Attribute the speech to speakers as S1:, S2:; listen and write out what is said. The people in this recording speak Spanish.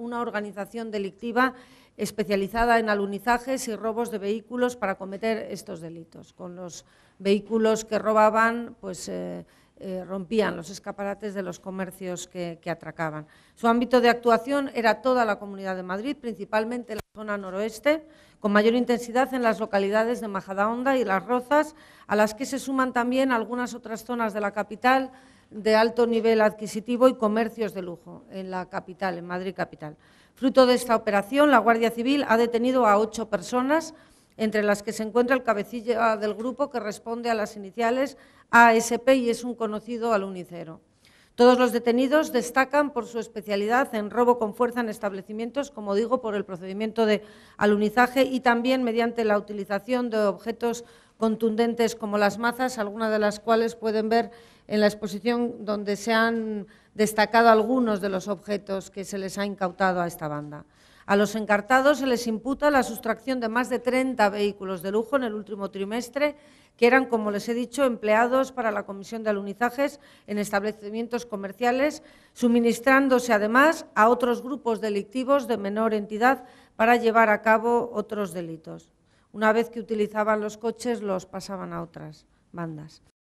S1: una organización delictiva especializada en alunizajes y robos de vehículos para cometer estos delitos. Con los vehículos que robaban, pues eh, eh, rompían los escaparates de los comercios que, que, atracaban. Su ámbito de actuación era toda la Comunidad de Madrid, principalmente la zona noroeste, con mayor intensidad en las localidades de Majadahonda y Las Rozas, a las que se suman también algunas otras zonas de la capital de alto nivel adquisitivo y comercios de lujo en la capital, en Madrid capital. Fruto de esta operación, la Guardia Civil ha detenido a ocho personas, entre las que se encuentra el cabecilla del grupo que responde a las iniciales ASP y es un conocido alunicero. Todos los detenidos destacan por su especialidad en robo con fuerza en establecimientos, como digo, por el procedimiento de alunizaje y también mediante la utilización de objetos contundentes como las mazas, algunas de las cuales pueden ver en la exposición donde se han destacado algunos de los objetos que se les ha incautado a esta banda. A los encartados se les imputa la sustracción de más de 30 vehículos de lujo en el último trimestre, que eran, como les he dicho, empleados para la comisión de alunizajes en establecimientos comerciales, suministrándose además a otros grupos delictivos de menor entidad para llevar a cabo otros delitos. Una vez que utilizaban los coches, los pasaban a otras bandas.